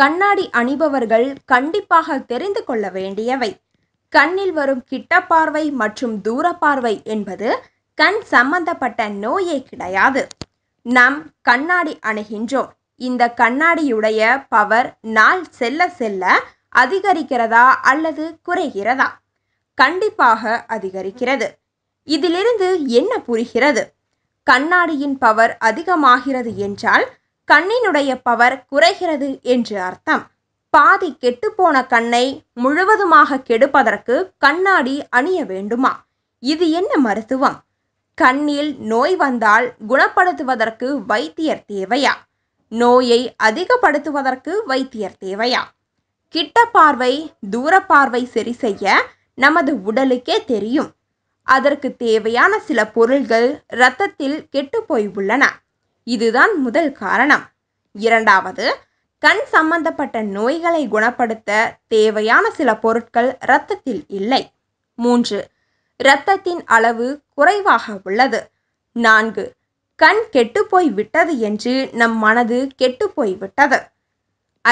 கண்ணாடி அணிபவர்கள் கண்டிப்பாக தெரிந்து கொள்ள வேண்டியவை கண்ணில் வரும் கிட்ட பார்வை மற்றும் தூர பார்வை என்பது கண் சம்பந்தப்பட்ட நோயே கிடையாது நாம் கண்ணாடி அணுகின்றோம் இந்த கண்ணாடியுடைய பவர் நாள் செல்ல செல்ல அதிகரிக்கிறதா அல்லது குறைகிறதா கண்டிப்பாக அதிகரிக்கிறது இதிலிருந்து என்ன புரிகிறது கண்ணாடியின் பவர் அதிகமாகிறது என்றால் கண்ணினுடைய பவர் குறைகிறது என்று அர்த்தம் பாதி கெட்டுப்போன கண்ணை முழுவதுமாக கெடுப்பதற்கு கண்ணாடி அணிய வேண்டுமா இது என்ன மருத்துவம் கண்ணில் நோய் வந்தால் குணப்படுத்துவதற்கு வைத்தியர் தேவையா நோயை அதிகப்படுத்துவதற்கு வைத்தியர் தேவையா கிட்ட பார்வை தூர பார்வை சரி செய்ய நமது உடலுக்கே தெரியும் அதற்கு தேவையான சில பொருள்கள் இரத்தத்தில் கெட்டுப்போய் உள்ளன இதுதான் முதல் காரணம் இரண்டாவது கண் சம்பந்தப்பட்ட நோய்களை குணப்படுத்த தேவையான சில பொருட்கள் இரத்தத்தில் இல்லை மூன்று இரத்தத்தின் அளவு குறைவாக உள்ளது நான்கு கண் கெட்டுப்போய் விட்டது என்று நம் மனது கெட்டுப்போய் விட்டது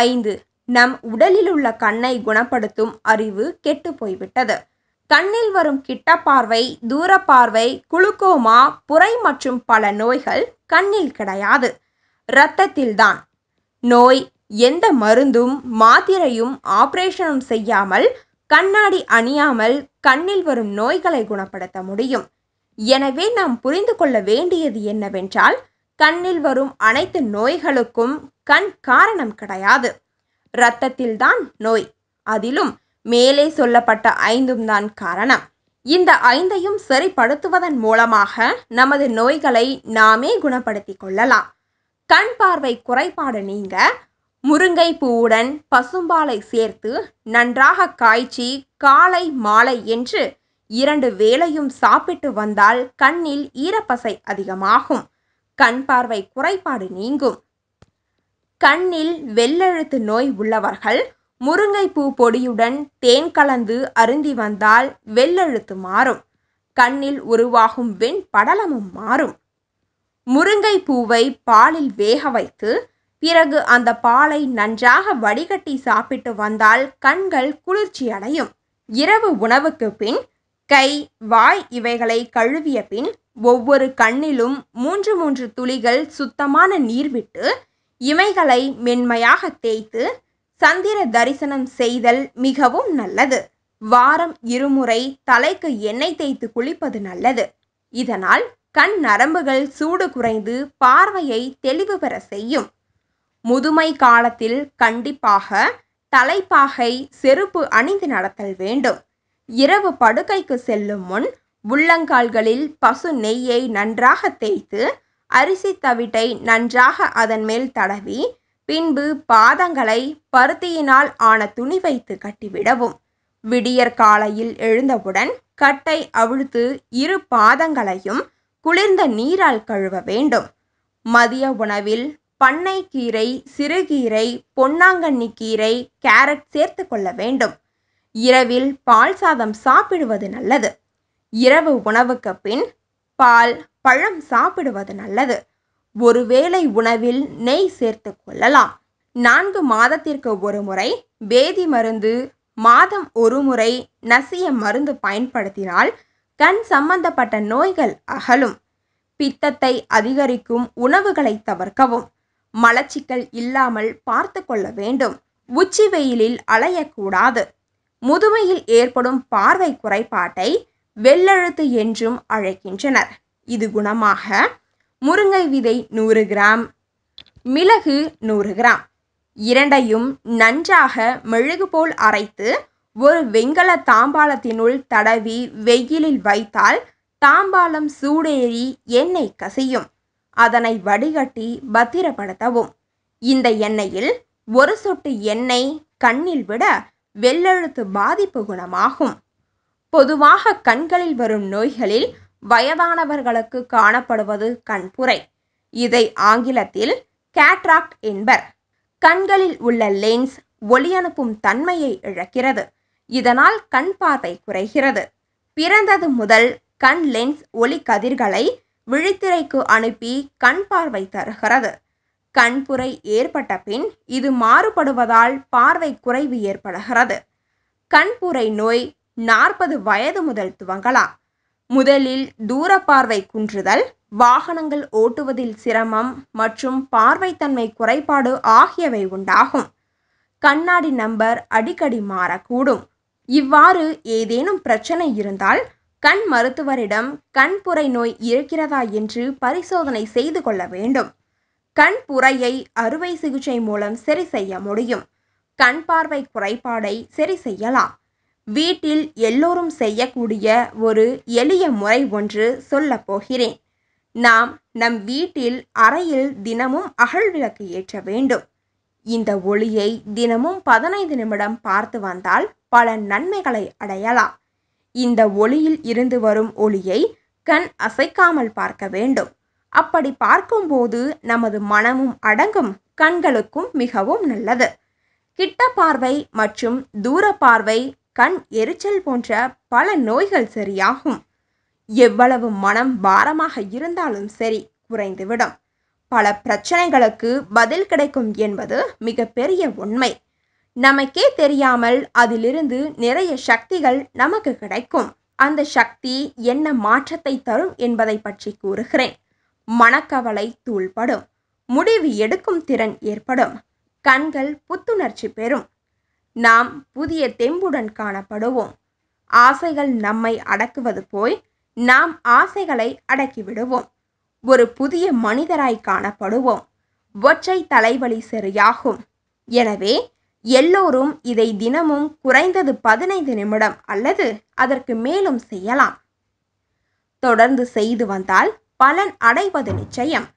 ஐந்து நம் உடலில் உள்ள கண்ணை குணப்படுத்தும் அறிவு கெட்டுப்போய்விட்டது கண்ணில் வரும் கிட்டப்பார்வை தூரப்பார்வை குளுக்கோமா புரை மற்றும் பல நோய்கள் கண்ணில் கிடையாது இரத்தத்தில்தான் நோய் எந்த மருந்தும் மாத்திரையும் ஆபரேஷனும் செய்யாமல் கண்ணாடி அணியாமல் கண்ணில் வரும் நோய்களை குணப்படுத்த முடியும் எனவே நாம் புரிந்து கொள்ள வேண்டியது என்னவென்றால் கண்ணில் வரும் அனைத்து நோய்களுக்கும் கண் காரணம் கிடையாது இரத்தத்தில்தான் நோய் அதிலும் மேலே சொல்லப்பட்ட ஐந்தும் தான் காரணம் இந்த ஐந்தையும் சரிப்படுத்துவதன் மூலமாக நமது நோய்களை நாமே குணப்படுத்தி கொள்ளலாம் கண் பார்வை குறைபாடு நீங்க முருங்கை பூவுடன் பசும்பாலை சேர்த்து நன்றாக காய்ச்சி காலை மாலை என்று இரண்டு வேளையும் சாப்பிட்டு வந்தால் கண்ணில் ஈரப்பசை அதிகமாகும் கண் பார்வை குறைபாடு நீங்கும் கண்ணில் வெள்ளெழுத்து நோய் உள்ளவர்கள் முருங்கைப்பூ பொடியுடன் தேன் கலந்து அருந்தி வந்தால் வெள்ளெழுத்து மாறும் கண்ணில் உருவாகும் வெண் படலமும் மாறும் முருங்கை பூவை பாலில் வேக வைத்து பிறகு அந்த பாலை நன்றாக வடிகட்டி சாப்பிட்டு வந்தால் கண்கள் குளிர்ச்சி அடையும் இரவு உணவுக்கு பின் கை வாய் இவைகளை கழுவிய பின் ஒவ்வொரு கண்ணிலும் மூன்று மூன்று துளிகள் சுத்தமான நீர் விட்டு இமைகளை மென்மையாக தேய்த்து சந்திர தரிசனம் செய்தல் மிகவும் நல்லது வாரம் இருமுறை தலைக்கு எண்ணெய் தேய்த்து குளிப்பது நல்லது இதனால் கண் நரம்புகள் சூடு குறைந்து பார்வையை தெளிவு பெற செய்யும் முதுமை காலத்தில் கண்டிப்பாக தலைப்பாகை செருப்பு அணிந்து நடத்தல் வேண்டும் இரவு படுக்கைக்கு செல்லும் முன் உள்ளங்கால்களில் பசு நெய்யை நன்றாக தேய்த்து அரிசி தவிட்டை நன்றாக அதன் மேல் தடவி பின்பு பாதங்களை பருத்தியினால் ஆன துணி வைத்து கட்டிவிடவும் விடியற் காலையில் எழுந்தவுடன் கட்டை அவிழ்த்து இரு பாதங்களையும் குளிர்ந்த நீரால் கழுவ வேண்டும் மதிய உணவில் பண்ணை கீரை சிறுகீரை பொன்னாங்கண்ணி கீரை கேரட் சேர்த்து கொள்ள வேண்டும் இரவில் பால் சாதம் சாப்பிடுவது நல்லது இரவு உணவுக்கு பின் பால் பழம் சாப்பிடுவது நல்லது ஒரு வேளை உணவில் நெய் சேர்த்து கொள்ளலாம் நான்கு மாதத்திற்கு ஒரு முறை வேதி மருந்து மாதம் ஒரு முறை நசிய மருந்து பயன்படுத்தினால் கண் சம்பந்தப்பட்ட நோய்கள் அகலும் பித்தத்தை அதிகரிக்கும் உணவுகளை தவிர்க்கவும் மலச்சிக்கல் இல்லாமல் பார்த்து கொள்ள வேண்டும் உச்சி வெயிலில் அலையக்கூடாது முதுமையில் ஏற்படும் பார்வை குறைபாட்டை வெள்ளெழுத்து என்றும் அழைக்கின்றனர் இது குணமாக முருங்கை விதை நூறு கிராம் மிளகு நூறு கிராம் இரண்டையும் நன்றாக மெழுகு போல் அரைத்து ஒரு வெங்கல தாம்பாளத்தினுள் தடவி வெயிலில் வைத்தால் தாம்பாளம் சூடேறி எண்ணெய் கசியும் அதனை வடிகட்டி பத்திரப்படுத்தவும் இந்த எண்ணெயில் ஒரு சொட்டு எண்ணெய் கண்ணில் விட வெள்ளெழுத்து பாதிப்பு குணமாகும் பொதுவாக கண்களில் வரும் நோய்களில் வயதானவர்களுக்கு காணப்படுவது கண்புரை இதை ஆங்கிலத்தில் கேட்ராக்ட் என்பர் கண்களில் உள்ள லென்ஸ் ஒளியனுப்பும் தன்மையை இழக்கிறது இதனால் கண் பார்வை குறைகிறது பிறந்தது முதல் கண் லென்ஸ் ஒளி கதிர்களை விழித்திரைக்கு அனுப்பி கண் பார்வை தருகிறது கண்புரை ஏற்பட்ட பின் இது மாறுபடுவதால் பார்வை குறைவு ஏற்படுகிறது கண்புரை நோய் நாற்பது வயது முதல் துவங்கலாம் முதலில் தூரப்பார்வை குன்றுதல் வாகனங்கள் ஓட்டுவதில் சிரமம் மற்றும் பார்வைத்தன்மை குறைபாடு ஆகியவை உண்டாகும் கண்ணாடி நம்பர் அடிக்கடி மாறக்கூடும் இவ்வாறு ஏதேனும் பிரச்சனை இருந்தால் கண் மருத்துவரிடம் கண்புரை நோய் இருக்கிறதா என்று பரிசோதனை செய்து கொள்ள வேண்டும் கண்புரையை அறுவை சிகிச்சை மூலம் சரி செய்ய முடியும் கண் பார்வை குறைபாடை சரி செய்யலாம் வீட்டில் எல்லோரும் செய்யக்கூடிய ஒரு எளிய முறை ஒன்று சொல்லப் போகிறேன் நாம் நம் வீட்டில் அறையில் தினமும் அகழ்விளக்கு ஏற்ற வேண்டும் இந்த ஒளியை தினமும் பதினைந்து நிமிடம் பார்த்து வந்தால் பல நன்மைகளை அடையலாம் இந்த ஒளியில் இருந்து வரும் ஒளியை கண் அசைக்காமல் பார்க்க வேண்டும் அப்படி பார்க்கும்போது நமது மனமும் அடங்கும் கண்களுக்கும் மிகவும் நல்லது கிட்ட பார்வை மற்றும் தூர பார்வை கண் எரிச்சல் போன்ற பல நோய்கள் சரியாகும் எவ்வளவு மனம் பாரமாக இருந்தாலும் சரி குறைந்துவிடும் பல பிரச்சனைகளுக்கு பதில் கிடைக்கும் என்பது மிகப்பெரிய உண்மை நமக்கே தெரியாமல் அதிலிருந்து நிறைய சக்திகள் நமக்கு கிடைக்கும் அந்த சக்தி என்ன மாற்றத்தை தரும் என்பதை பற்றி கூறுகிறேன் மனக்கவலை தூள்படும் முடிவு எடுக்கும் திறன் ஏற்படும் கண்கள் புத்துணர்ச்சி பெறும் நாம் புதிய தெம்புடன் காணப்படுவோம் ஆசைகள் நம்மை அடக்குவது போய் நாம் ஆசைகளை அடக்கிவிடுவோம் ஒரு புதிய மனிதராய் காணப்படுவோம் ஒற்றை தலைவலி சரியாகும் எனவே எல்லோரும் இதை தினமும் குறைந்தது பதினைந்து நிமிடம் அல்லது அதற்கு மேலும் செய்யலாம் தொடர்ந்து செய்து வந்தால் பலன் அடைவது நிச்சயம்